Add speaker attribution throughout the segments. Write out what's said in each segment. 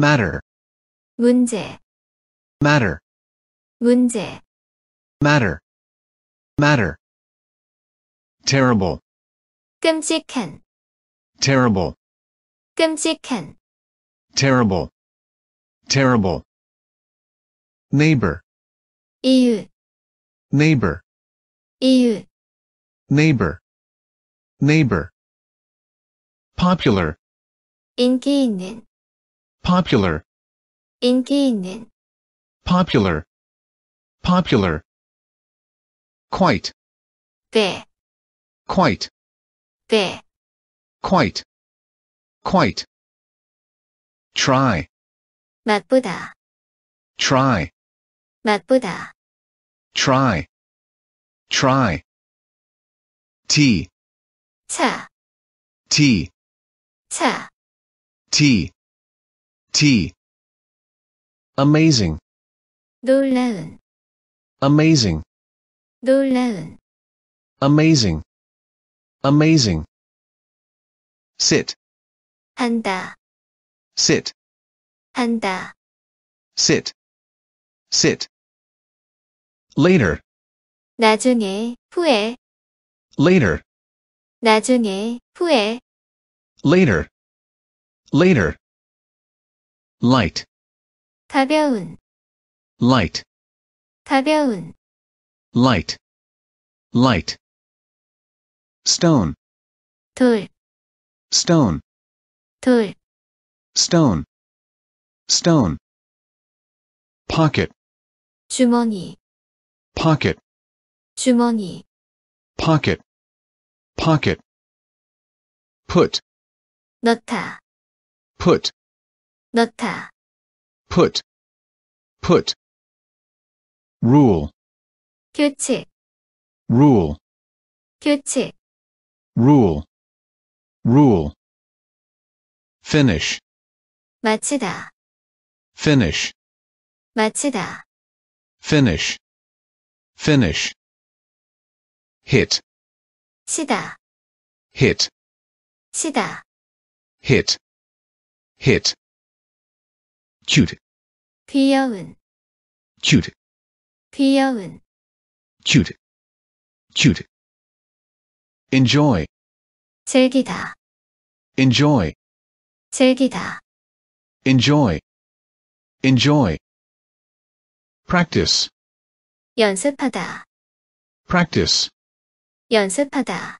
Speaker 1: matter 문제 matter 문제 matter matter terrible 끔찍한 terrible 끔찍한 terrible terrible neighbor 이유. neighbor 이유. neighbor neighbor popular 인기 있는 popular 인기 있는 popular popular quite 꽤 quite 꽤 quite quite try 맛보다 try 맛보다 try try tea 차 tea 차 tea T. Amazing. 놀라운. Amazing. 놀라운. Amazing. Amazing. Sit. 한다. Sit. 한다. Sit. Sit. Later. 나중에 후에. Later. 나중에 후에. Later. Later light 가벼운 light 가벼운 light light stone 돌 stone 돌 stone stone pocket 주머니 pocket 주머니 pocket pocket put 넣다 put 넣다 put put rule 규칙 rule 규칙 rule rule finish 마치다 finish 마치다 finish finish hit 치다 hit 치다 hit hit cute 귀여운 cute 귀여운 cute cute enjoy 즐기다 enjoy 즐기다 enjoy enjoy practice 연습하다 practice 연습하다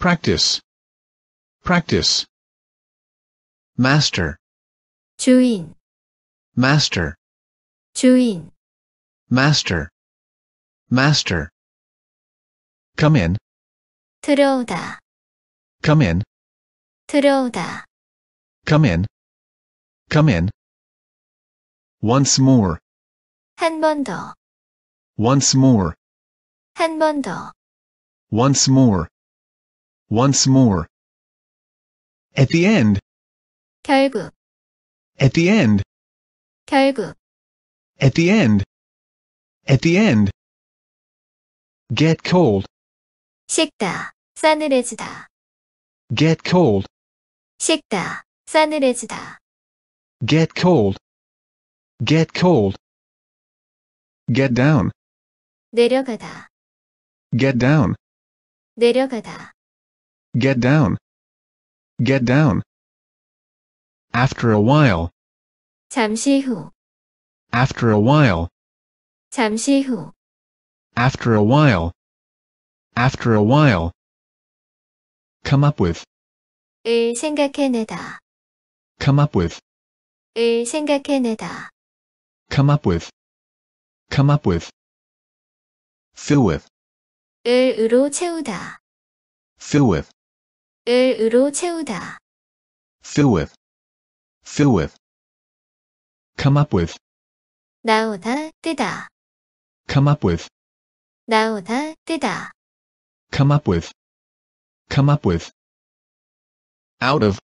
Speaker 1: practice practice master 주인 master 주인 master master come in 들어오다 come in 들어오다 come in come in once more 한 번더 once more 한 번더 once more once more at the end 결국 at the end 결국 at the end at the end get cold 식다 싸늘해지다 get cold 식다 싸늘해지다 get cold get cold get down 내려가다 get down 내려가다 get down get down after a while 잠시 후. After a while. 잠시 후. After a while. After a while. Come up with. 을 생각해내다. Come up with. 을 생각해내다. Come up with. Come up with. Fill with. 을으로 채우다. Fill with. 을으로 채우다. Fill with. Fill with come up with 나오다 뜨다 come up with 나오다 뜨다 come up with come up with out of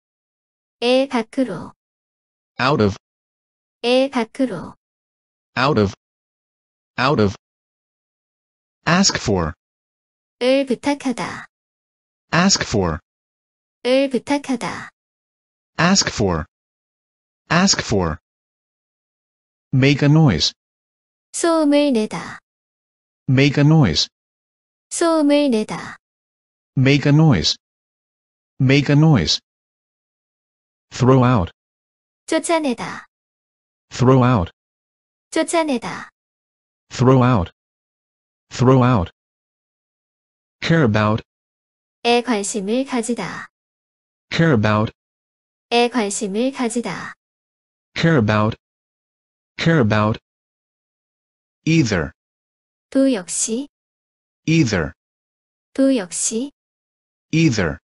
Speaker 1: 에 밖으로 out of 에 밖으로 out of out of ask for 을 부탁하다 ask for 을 부탁하다 ask for ask for make a noise 소음을 내다 make a noise 소음을 내다 make a noise make a noise throw out 쫓아내다 throw out 쫓아내다 throw out throw out care about 에 관심을 가지다 care about 에 관심을 가지다 care about care about either 그 역시 either 그 역시 either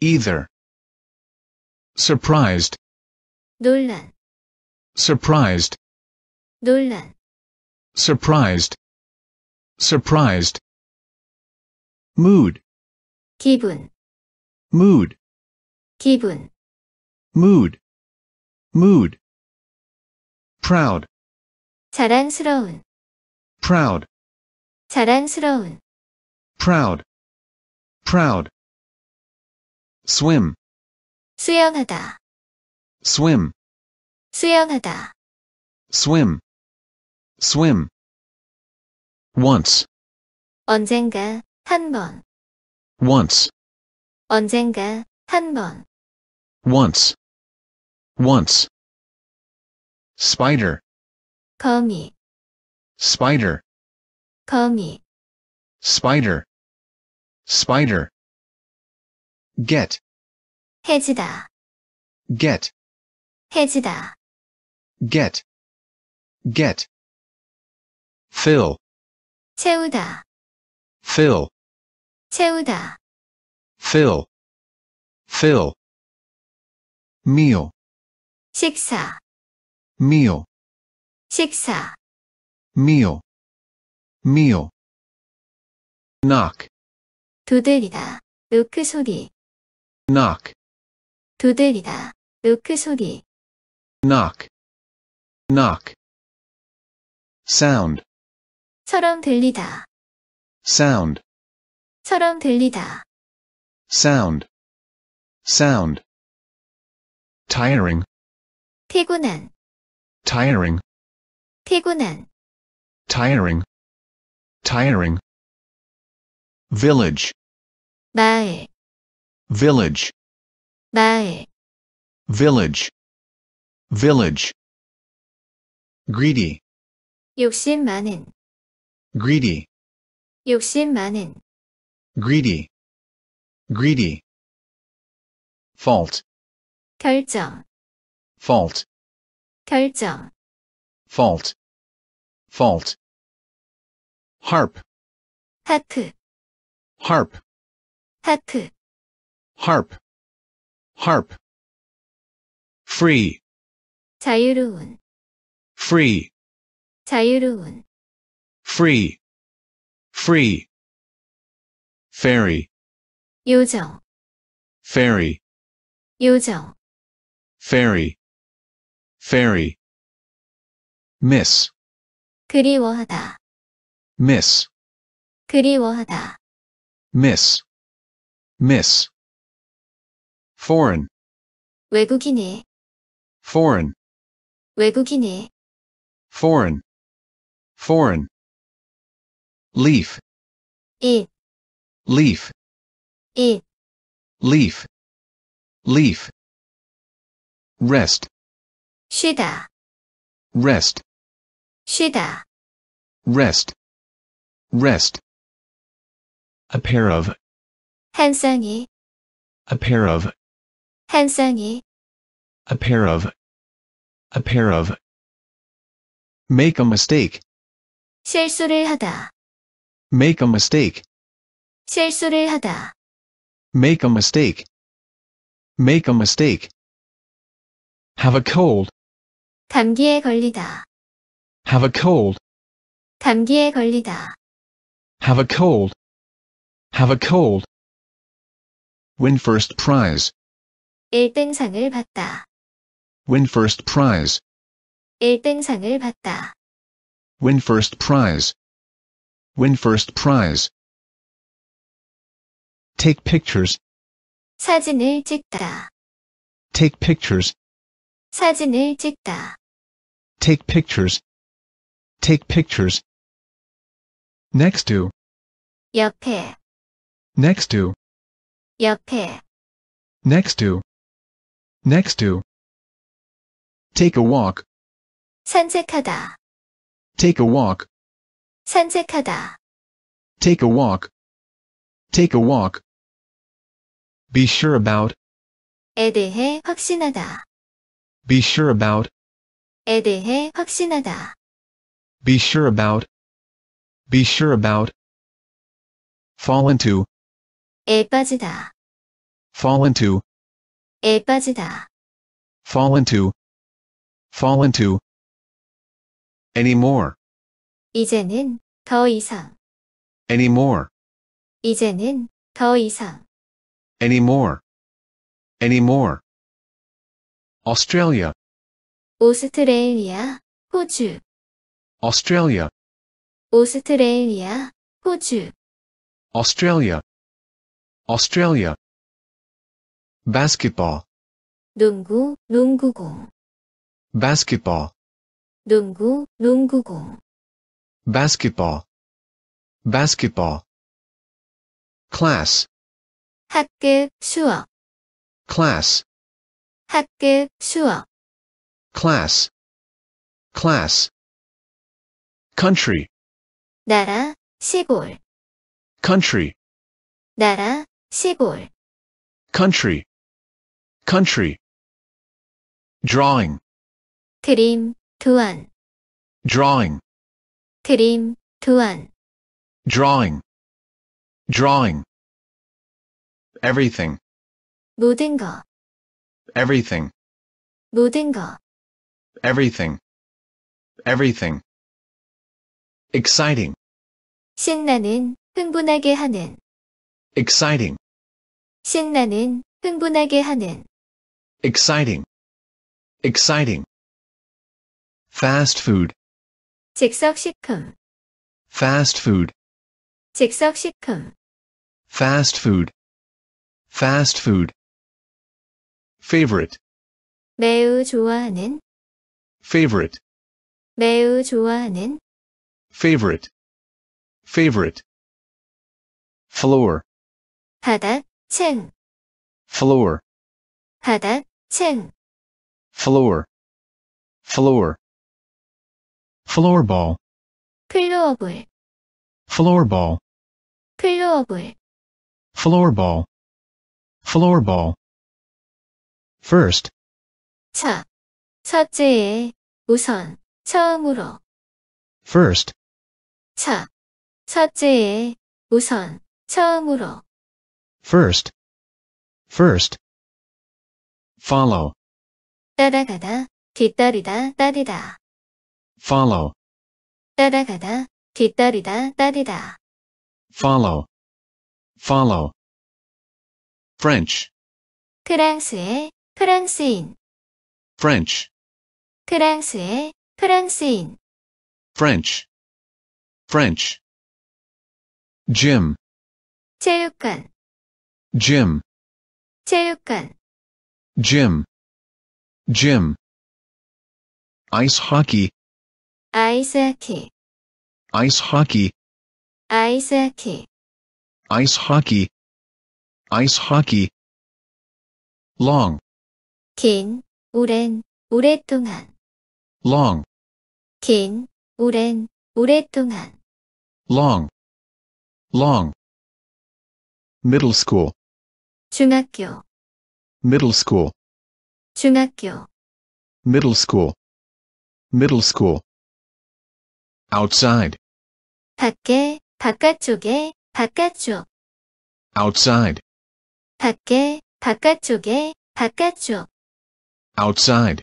Speaker 1: either surprised 놀란 surprised 놀란 surprised surprised mood 기분 mood 기분 mood mood proud 자랑스러운 proud 자랑스러운 proud proud swim 수영하다 swim 수영하다 swim swim once 언젠가 한번 once 언젠가 한번 once once spider 거미 spider 거미 spider spider get 해지다 get 해지다 get get fill 채우다 fill 채우다 fill fill meal 식사 mío, 식사, mío, mío. knock, 두드리다, 노크 소리, knock, 두드리다, 노크 소리, knock, knock. sound, 처럼 들리다, sound, 처럼 들리다, sound, sound. tiring, 피곤한, tiring 피곤한 tiring tiring village 마을 village 마을 village village greedy 욕심 많은 greedy 욕심 많은 greedy greedy fault 결정 fault 결정 fault fault harp 하프 harp harp harp free 자유로운 free 자유로운 free free Fairy. 요정 Fairy. 요정 Fairy. miss 그리워하다 miss 그리워하다 miss miss foreign 외국인의 foreign 외국인의 foreign foreign leaf 잎 leaf 잎 leaf leaf rest 쉬다 rest 쉬다 rest rest a pair of 한 쌍이 a pair of 한 쌍이 a pair of a pair of make a mistake 실수를 하다 make a mistake 실수를 하다 make a mistake make a mistake have a cold 감기에 걸리다. Have a cold. 감기에 걸리다. Have a cold. Have a cold. Win first prize. 1등상을 받다. Win first prize. 1등상을 받다. Win first prize. Win first prize. Take pictures. 사진을 찍다. Take pictures. 사진을 찍다. Take pictures. Take pictures. Next to. 옆에. Next to. 옆에. Next to. Next to. Take a walk. 산책하다. Take a walk. 산책하다. Take a walk. Take a walk. Be sure about. 에 대해 확신하다 be sure about 에 대해 확신하다. be sure about be sure about fall into 에 빠지다. fall into 에 빠지다. fall into fall into anymore 이제는 더 이상 anymore 이제는 더 이상 anymore anymore Australia 오스트레일리아, 호주 Australia 오스트레일리아, 호주 Australia Australia basketball 농구, 농구공 basketball 농구, 농구공 basketball basketball class 학급, 수업 class 학교 수업. class, class. country, 나라, 시골. country, 나라, 시골. country, country. Drawing, 그림, 도안. drawing, 그림, 도안. drawing, drawing. Everything, 모든 거 everything 모든 거 everything everything exciting 신나는 흥분하게 하는 exciting 신나는 흥분하게 하는 exciting exciting fast food 즉석식품 fast food 즉석식품 fast food fast food favorite 매우 좋아하는 favorite 매우 좋아하는 favorite favorite floor 바닥 층 floor 바닥 층 floor floor floorball 플로어볼 floorball floorball floorball floorball first. 차, 첫째에 우선, 처음으로. first. 차, 첫째에 우선, 처음으로. first. first. follow. 따라가다, 뒤따르다, 따르다. follow. 따라가다, 뒤따르다, 따르다. follow. follow. French. 프랑스의 프랑스인 French, 프랑스의 프랑스인 French, French. Gym, 체육관 gym, 체육관 gym, gym. Ice hockey, Ice hockey. ice hockey, hockey ice hockey, ice hockey. Long, 긴, 오랜, 오랫동안. long, 긴, 오랜, 오랫동안. long, long. middle school, 중학교, middle school, 중학교. middle school, middle school. outside, 밖에, 바깥쪽에, 바깥쪽. outside, 밖에, 바깥쪽에, 바깥쪽. outside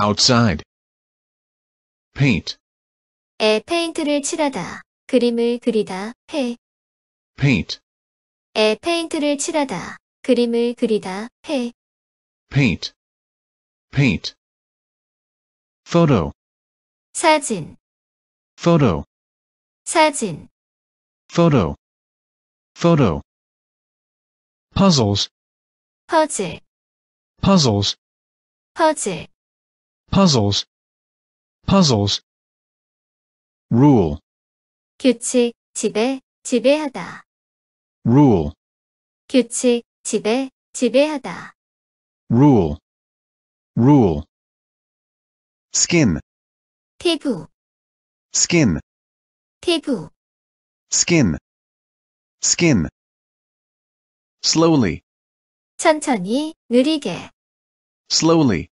Speaker 1: outside paint 에 페인트를 칠하다 그림을 그리다 해 paint 에 페인트를 칠하다 그림을 그리다 해 paint paint photo 사진 photo 사진 photo photo puzzles puzzle puzzles puzzle puzzles puzzles rule 규칙 지배 지배하다 rule 규칙 지배 지배하다 rule rule skin 피부 skin 피부 skin skin slowly 천천히 느리게 slowly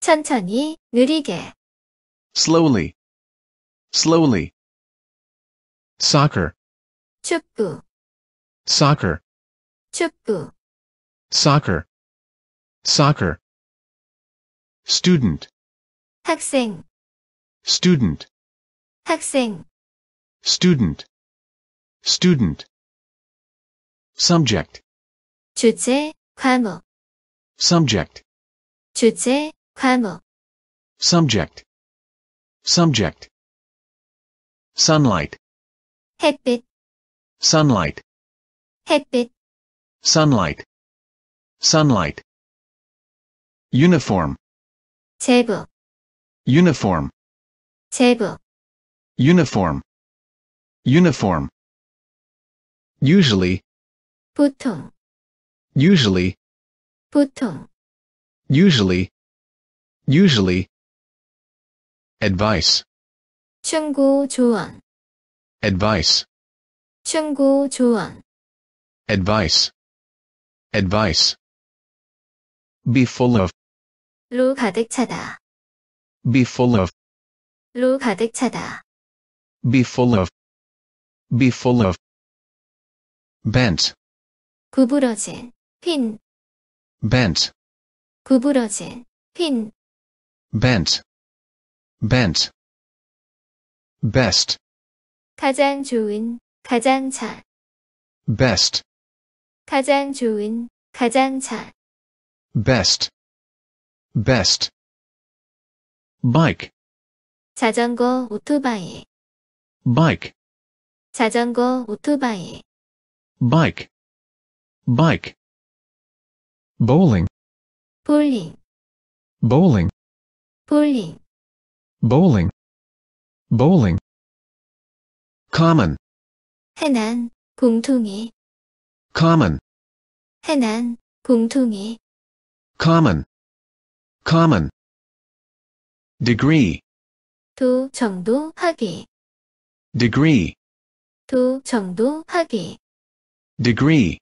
Speaker 1: 천천히 느리게 slowly slowly soccer 축구 soccer 축구 soccer soccer student 학생 student 학생 student student subject 주제 과목 subject 주제, 과목 subject subject sunlight 햇빛 sunlight 햇빛 sunlight sunlight uniform 제복 uniform 제복 uniform uniform usually 보통 usually 보통 usually usually advice 충고 조언 advice 충고 조언 advice advice be full of 로 가득 차다 be full of 로 가득 차다 be full of be full of bent 구부러진 핀 bent 구부러진, 핀. bent, bent. best, 가장 좋은, 가장 잘. best, 가장 좋은, 가장 잘. best, best. bike, 자전거, 오토바이. bike, 자전거, 오토바이. bike, bike. bowling, bowling bowling bowling bowling bowling common 해난 공통의 common 공통의 common common degree 도 정도 학위 degree 도 정도 학위 degree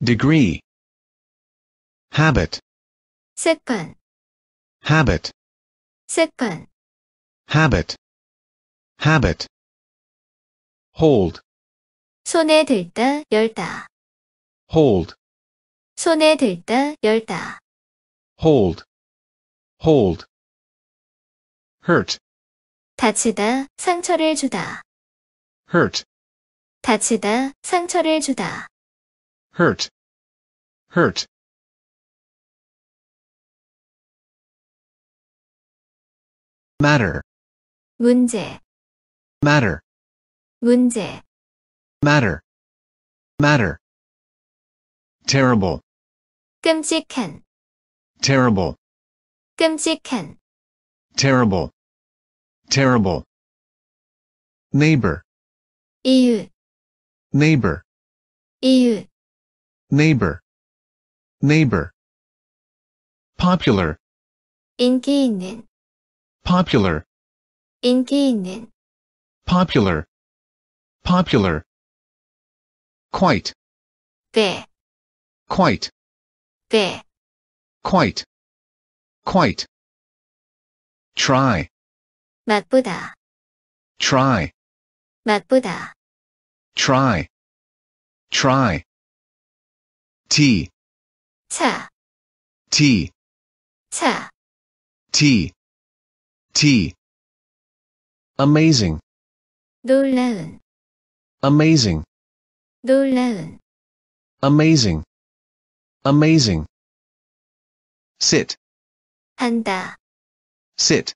Speaker 1: degree habit 습관 habit 습관 habit habit hold 손에 들다 열다 hold 손에 들다 열다 hold hold hurt 다치다 상처를 주다 hurt 다치다 상처를 주다 hurt hurt matter 문제 matter 문제 matter matter terrible 끔찍한 terrible 끔찍한 terrible terrible neighbor 이웃 neighbor 이웃 neighbor neighbor popular 인기 있는 popular 인기 있는 popular popular quite 꽤. quite 꽤. quite quite try 맛보다 try 맛보다 try try tea 차 tea 차 tea T. Amazing. 놀라운. Amazing. 놀라운. Amazing. Amazing. Sit. 한다. Sit.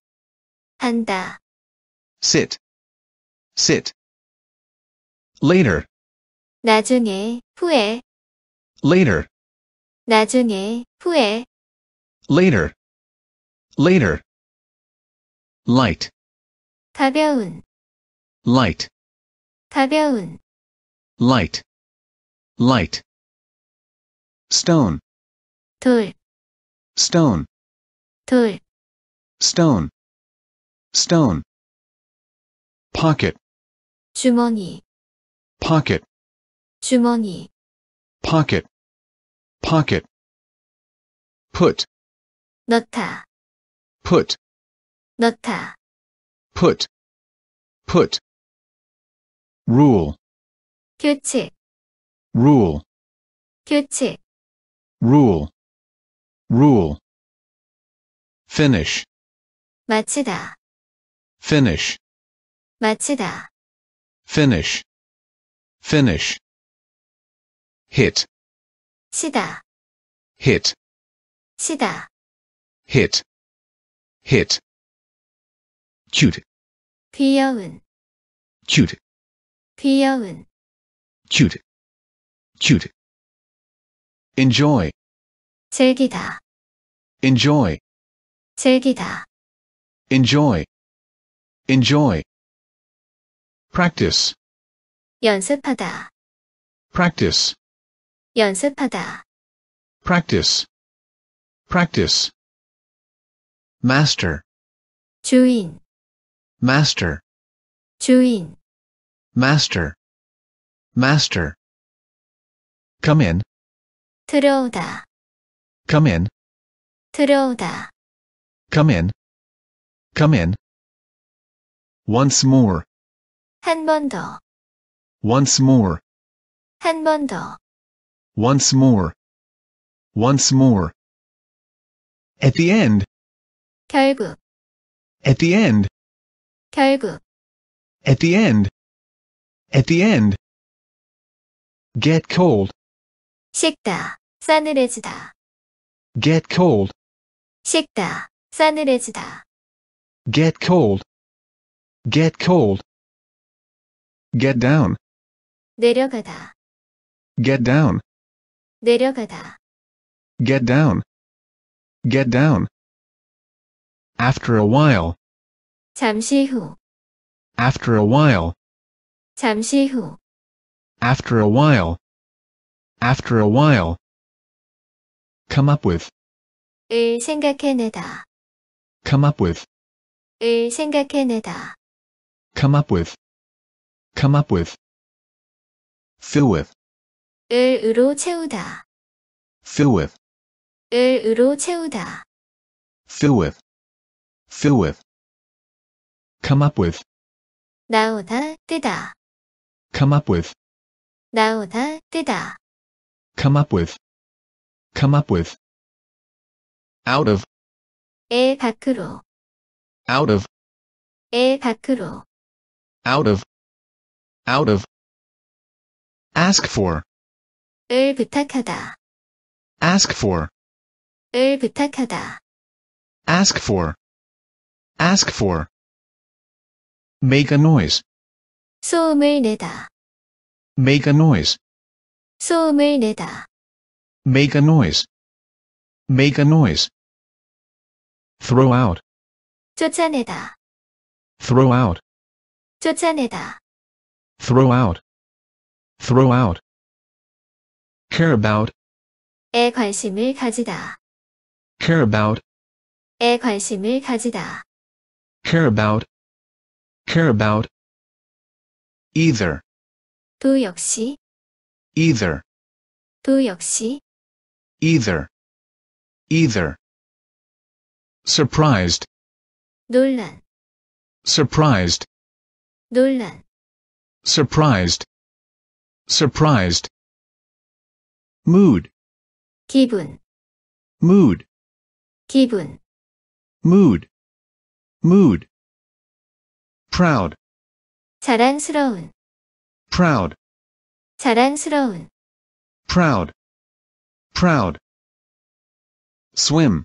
Speaker 1: 한다. Sit. Sit. Later. 나중에 후에. Later. 나중에 후에. Later. Later light 가벼운 light 가벼운 light light stone 돌 stone 돌 stone stone pocket 주머니 pocket 주머니 pocket pocket put 넣다 put 넣다 put put rule 규칙 rule 규칙 rule rule finish 마치다 finish 마치다 finish finish hit 치다 hit 치다 hit hit cute 귀여운 cute 귀여운 cute cute enjoy 즐기다 enjoy 즐기다 enjoy enjoy practice 연습하다 practice 연습하다 practice practice master 주인 master 주인 master master come in 들어오다 come in 들어오다 come in come in once more 한 번 더 once more 한 번더 once more once more at the end 결국 at the end 결국 at the end at the end get cold 식다 싸늘해지다 get cold 식다 싸늘해지다 get cold get cold get down 내려가다 get down 내려가다 get down get down after a while 잠시 후 After a while. 잠시 후 After a while. After a while. Come up with. 을 생각해내다 Come up with. 을 생각해내다 Come up with. Come up with. Fill with. 을 으로 채우다 Fill with. 을 으로 채우다 Fill with. Fill with come up with 나오다 뜨다 come up with 나오다 뜨다 come up with come up with out of 에 밖으로 out of 에 밖으로 out of out of ask for 을 부탁하다 ask for 을 부탁하다 ask for ask for make a noise 소음을 내다 make a noise 소음을 내다 make a noise make a noise throw out 쫓아내다 throw out 쫓아내다 throw out throw out care about 에 관심을 가지다 care about 에 관심을 가지다 care about care about either 또 역시 either 또 역시 either either surprised 놀란 surprised 놀란 surprised surprised mood 기분 mood 기분 mood mood proud 자랑스러운 proud 자랑스러운 proud proud swim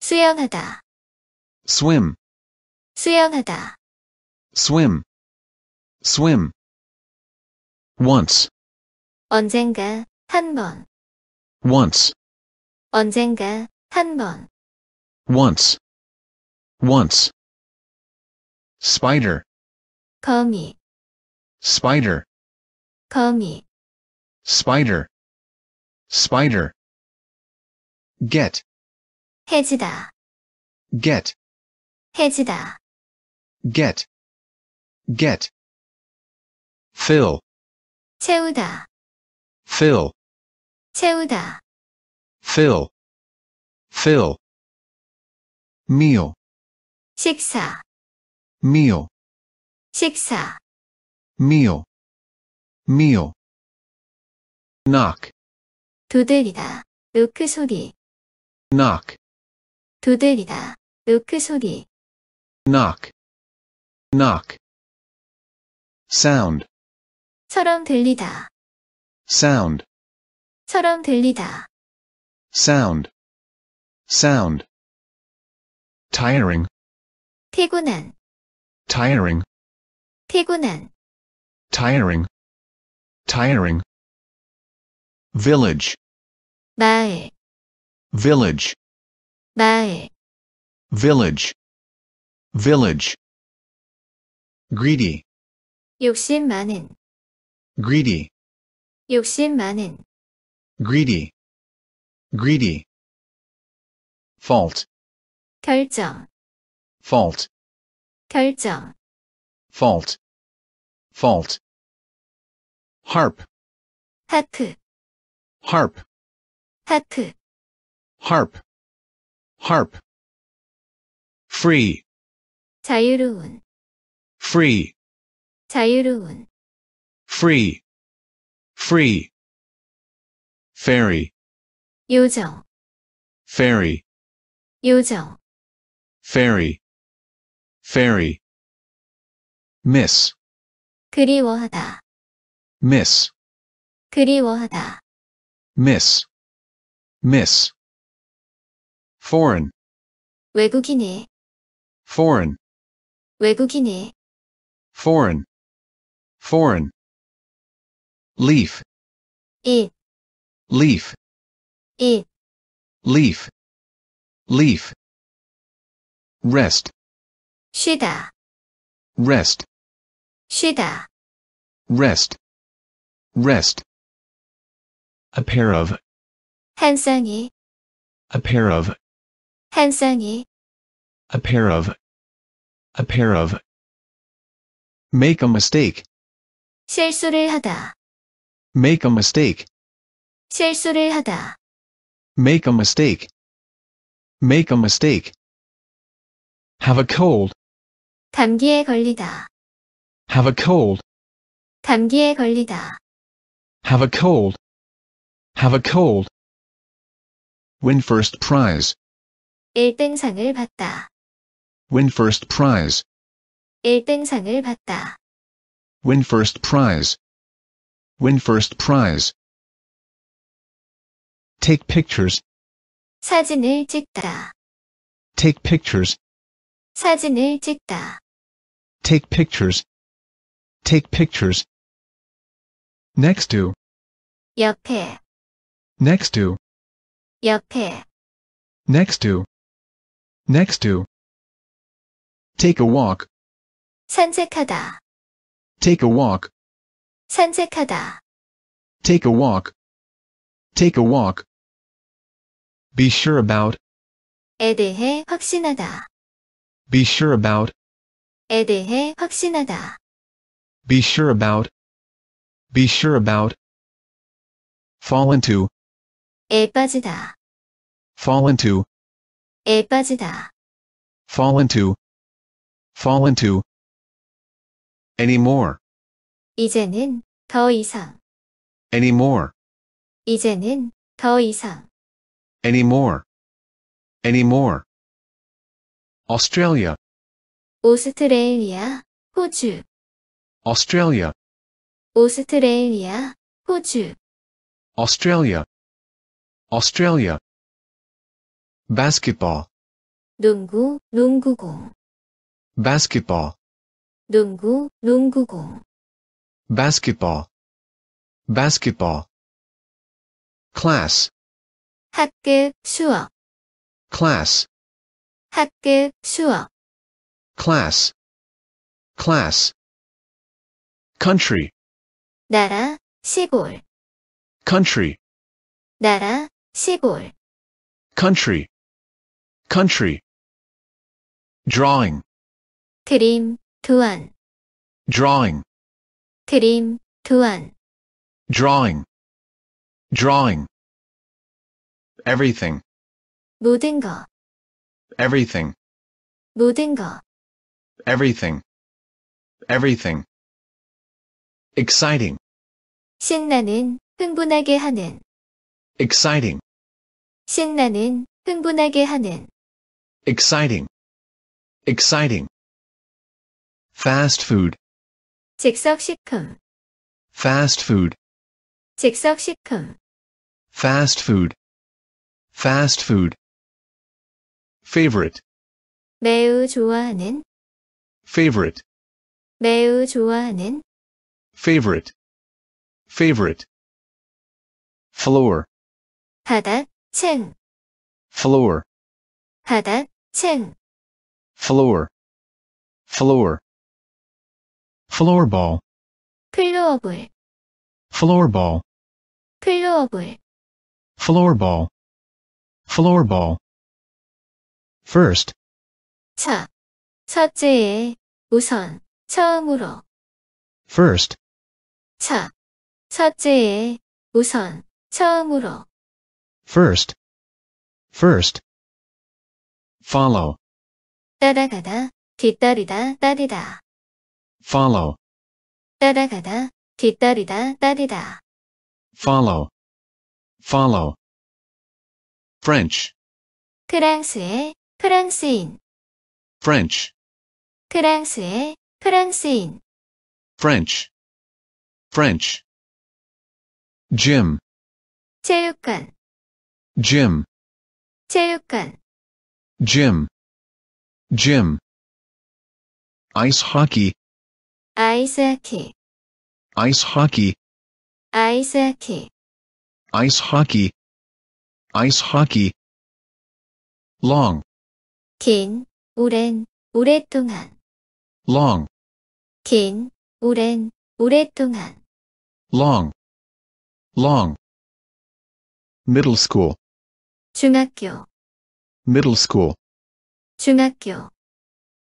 Speaker 1: 수영하다 swim 수영하다 swim swim once 언젠가 한번 once 언젠가 한번 once once spider 거미 spider 거미 spider spider get 해지다 get 해지다 get get fill 채우다 fill 채우다 fill fill meal 식사 mío, 식사, mío, mío. Knock, 두들기다, 노크 소리, knock, 두들기다, 노크 소리, knock, knock. Sound, 처럼 들리다, sound, 처럼 들리다, sound, sound. Tiring, 피곤한, tiring 피곤한 tiring tiring village 마을 village 마을 village village greedy 욕심 많은 greedy 욕심 많은 greedy greedy fault 결정 fault 결정 fault fault harp 하크 harp Harp. harp harp free 자유로운 free 자유로운 free free Fairy. 요정 Fairy. 요정 fairy. Fairy. miss 그리워하다 miss 그리워하다 miss miss foreign 외국인의 foreign 외국인의 foreign foreign leaf 잎 leaf 잎 leaf leaf rest 쉬다 rest 쉬다 rest rest a pair of 한 쌍이 a pair of 한 쌍이 a pair of a pair of make a mistake 실수를 하다 make a mistake 실수를 하다 make a mistake make a mistake have a cold 감기에 걸리다. Have a cold. 감기에 걸리다. Have a cold. Have a cold. Win first prize. 1등상을 받다. Win first prize. 1등상을 받다. Win first prize. Win first prize. Take pictures. 사진을 찍다. Take pictures. 사진을 찍다. Take pictures. Take pictures. Next to. 옆에. Next to. 옆에. Next to. Next to. Take a walk. 산책하다. Take a walk. 산책하다. Take a walk. Take a walk. Be sure about. 에 대해 확신하다. Be sure about. 에 대해 확신하다. be sure about, be sure about, fall into, 에 빠지다. fall into, 에 빠지다. fall into, fall into, anymore, 이제는 더 이상. anymore, 이제는 더 이상. anymore, anymore. Australia, 오스트레일리아, 호주. Australia, 오스트레일리아, 호주. Australia, Australia. Basketball, 농구, 농구공. basketball, 농구, 농구공. basketball, basketball. Class, 학급, 수업. class, 학급, 수업 class class country 나라 시골 country 나라 시골 country country drawing 그림 도안 drawing 그림 도안 drawing drawing everything 모든 거 everything 모든 거 everything, everything. exciting. 신나는, 흥분하게 하는. exciting. 신나는, 흥분하게 하는. exciting. exciting. fast food. 즉석식품. fast food. 즉석식품. fast food. fast food. favorite. 매우 좋아하는 favorite 매우 좋아하는 favorite favorite floor 층. floor 층. floor floor floorball 플로어볼 floorball 플로어볼 floorball floorball first 차 첫째에 우선 처음으로 First, 차 첫째에 우선 처음으로 first, first. Follow, 따라가다 뒤따르다 따르다 follow, 따라가다 뒤따르다 따르다 follow, follow. French, 프랑스의 프랑스인 French, 프랑스의 프랑스인 French, French. Gym, 체육관 gym, 체육관 gym, gym. Ice hockey, 아이스하키 ice hockey, 아이스하키 ice hockey, ice hockey. Long, 긴 오랜 오랫동안 long 긴, 오랜, 오랫동안 long long middle school 중학교 middle school 중학교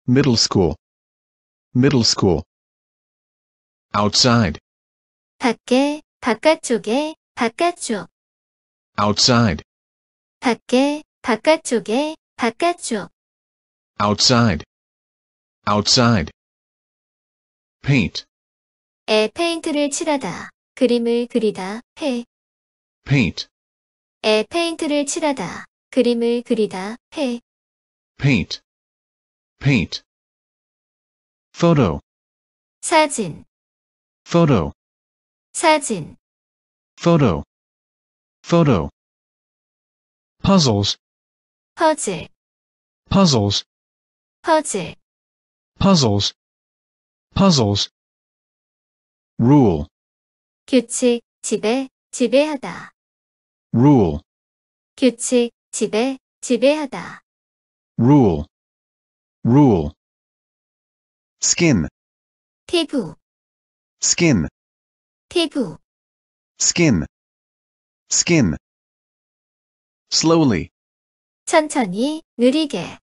Speaker 1: middle school middle school outside 밖에 바깥쪽에 바깥쪽 outside 밖에 바깥쪽에 바깥쪽 outside outside paint, 에 페인트를 칠하다. 그림을 그리다. 해. paint, 에 페인트를 칠하다. 그림을 그리다. 해. paint, paint. photo, 사진. photo, 사진. photo, photo. puzzles, 퍼즐. puzzles, 퍼즐. puzzles. puzzles rule 규칙 지배 지배하다 rule 규칙 지배 지배하다 rule rule skin 피부 skin 피부 skin skin slowly 천천히 느리게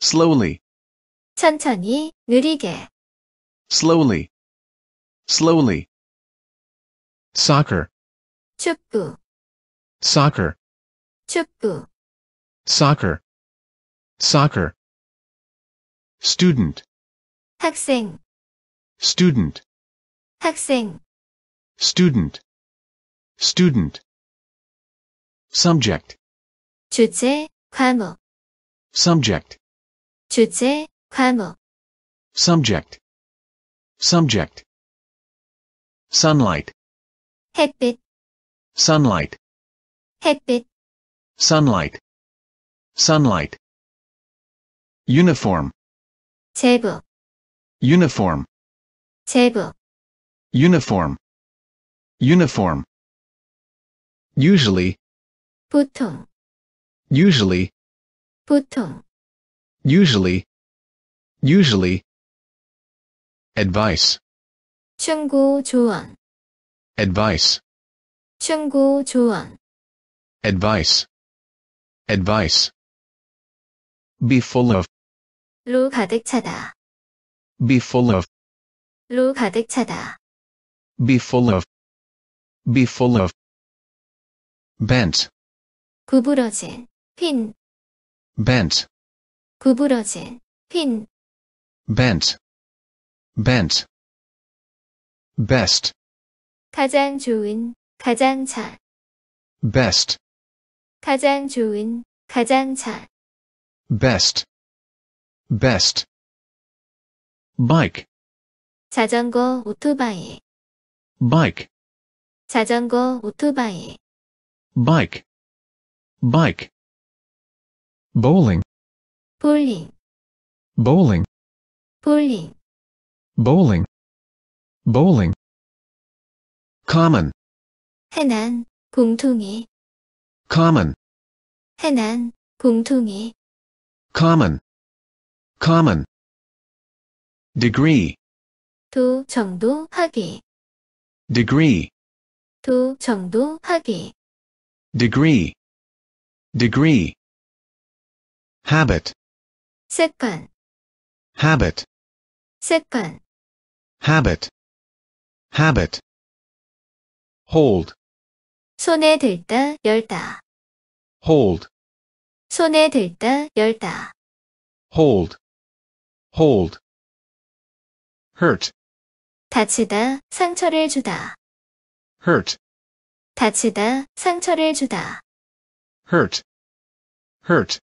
Speaker 1: slowly 천천히 느리게 slowly slowly soccer 축구 soccer 축구 soccer soccer student 학생 student 학생 student student subject 주제 과목 subject 주제 과목 subject Subject Sunlight 햇빛 Sunlight 햇빛 Sunlight Sunlight Uniform 제부 Uniform 제부 Uniform Uniform Usually 보통 Usually 보통 Usually Usually advice 충고 조언 advice 충고 조언 advice advice be full of 로 가득 차다 be full of 로 가득 차다 be full of be full of bent 구부러진 핀 bent 구부러진 핀 bent bent best 가장 좋은 가장 잘 best 가장 좋은 가장 잘 best best bike 자전거 오토바이 bike 자전거 오토바이 bike bike bowling Bowling. bowling Bowling bowling bowling common 해난 공통의 common 해난 공통의 common common degree 도 정도 학위 degree 도 정도 학위 degree degree habit 습관 habit 습관 habit, habit. hold, 손에 들다, 열다. hold, 손에 들다, 열다. hold, hold. hurt, 다치다, 상처를 주다. hurt, 다치다, 상처를 주다. hurt, hurt.